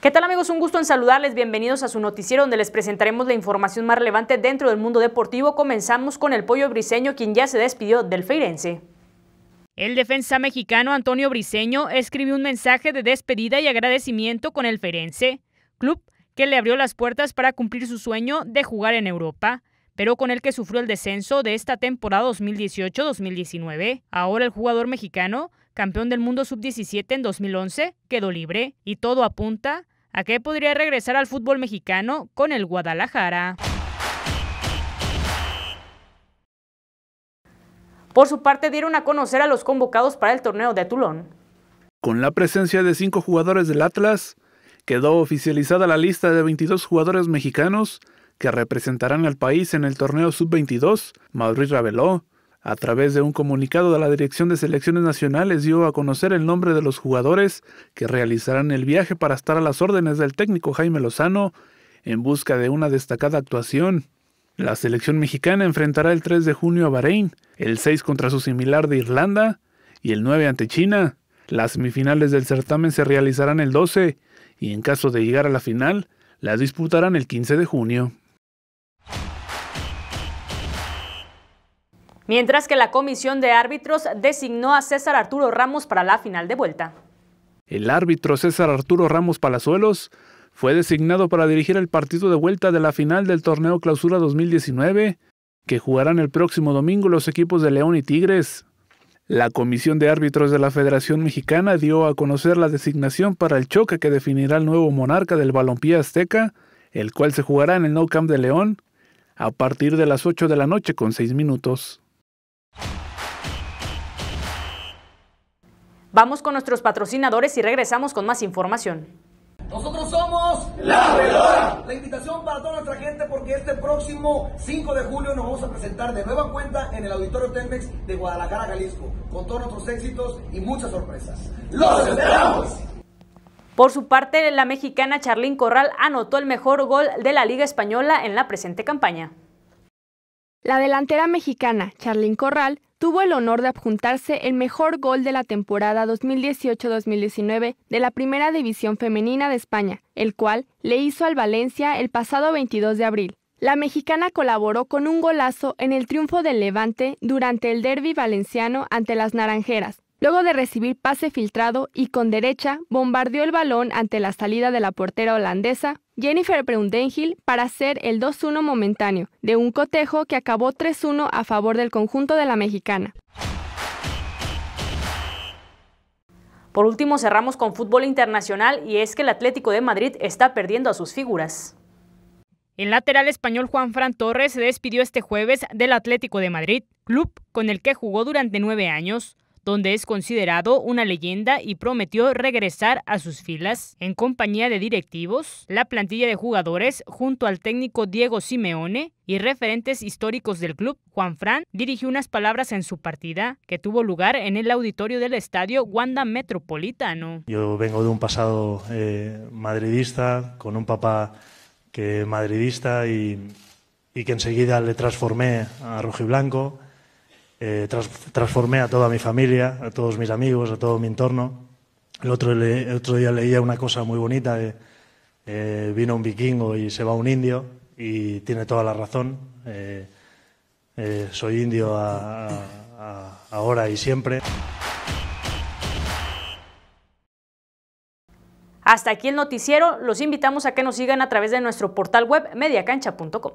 ¿Qué tal amigos? Un gusto en saludarles. Bienvenidos a su noticiero donde les presentaremos la información más relevante dentro del mundo deportivo. Comenzamos con el pollo briseño quien ya se despidió del Feirense. El defensa mexicano Antonio Briseño escribió un mensaje de despedida y agradecimiento con el Feirense, club que le abrió las puertas para cumplir su sueño de jugar en Europa, pero con el que sufrió el descenso de esta temporada 2018-2019. Ahora el jugador mexicano, campeón del mundo sub-17 en 2011, quedó libre y todo apunta a qué podría regresar al fútbol mexicano con el Guadalajara. Por su parte, dieron a conocer a los convocados para el torneo de Tulón. Con la presencia de cinco jugadores del Atlas, quedó oficializada la lista de 22 jugadores mexicanos que representarán al país en el torneo sub-22. Madrid reveló. A través de un comunicado de la Dirección de Selecciones Nacionales dio a conocer el nombre de los jugadores que realizarán el viaje para estar a las órdenes del técnico Jaime Lozano en busca de una destacada actuación. La selección mexicana enfrentará el 3 de junio a Bahrein, el 6 contra su similar de Irlanda y el 9 ante China. Las semifinales del certamen se realizarán el 12 y en caso de llegar a la final, las disputarán el 15 de junio. mientras que la comisión de árbitros designó a César Arturo Ramos para la final de vuelta. El árbitro César Arturo Ramos Palazuelos fue designado para dirigir el partido de vuelta de la final del torneo Clausura 2019, que jugarán el próximo domingo los equipos de León y Tigres. La Comisión de Árbitros de la Federación Mexicana dio a conocer la designación para el choque que definirá el nuevo monarca del balompié azteca, el cual se jugará en el No Camp de León a partir de las 8 de la noche con 6 minutos. Vamos con nuestros patrocinadores y regresamos con más información. Nosotros somos La La invitación para toda nuestra gente porque este próximo 5 de julio nos vamos a presentar de nueva cuenta en el Auditorio Telmex de Guadalajara, Jalisco, con todos nuestros éxitos y muchas sorpresas. ¡Los esperamos! Por su parte, la mexicana Charlín Corral anotó el mejor gol de la Liga Española en la presente campaña. La delantera mexicana Charlín Corral tuvo el honor de adjuntarse el mejor gol de la temporada 2018-2019 de la Primera División Femenina de España, el cual le hizo al Valencia el pasado 22 de abril. La mexicana colaboró con un golazo en el triunfo del Levante durante el derby valenciano ante las Naranjeras, Luego de recibir pase filtrado y con derecha, bombardeó el balón ante la salida de la portera holandesa Jennifer Brundengil para hacer el 2-1 momentáneo, de un cotejo que acabó 3-1 a favor del conjunto de la mexicana. Por último, cerramos con fútbol internacional y es que el Atlético de Madrid está perdiendo a sus figuras. El lateral español Juan Fran Torres se despidió este jueves del Atlético de Madrid, club con el que jugó durante nueve años donde es considerado una leyenda y prometió regresar a sus filas en compañía de directivos, la plantilla de jugadores junto al técnico Diego Simeone y referentes históricos del club. Juan Fran dirigió unas palabras en su partida que tuvo lugar en el auditorio del estadio Wanda Metropolitano. Yo vengo de un pasado eh, madridista, con un papá que madridista y, y que enseguida le transformé a rojiblanco. Eh, transformé a toda mi familia, a todos mis amigos, a todo mi entorno. El otro, el otro día leía una cosa muy bonita, eh, vino un vikingo y se va un indio, y tiene toda la razón. Eh, soy indio ahora y siempre. Hasta aquí el noticiero. Los invitamos a que nos sigan a través de nuestro portal web mediacancha.com.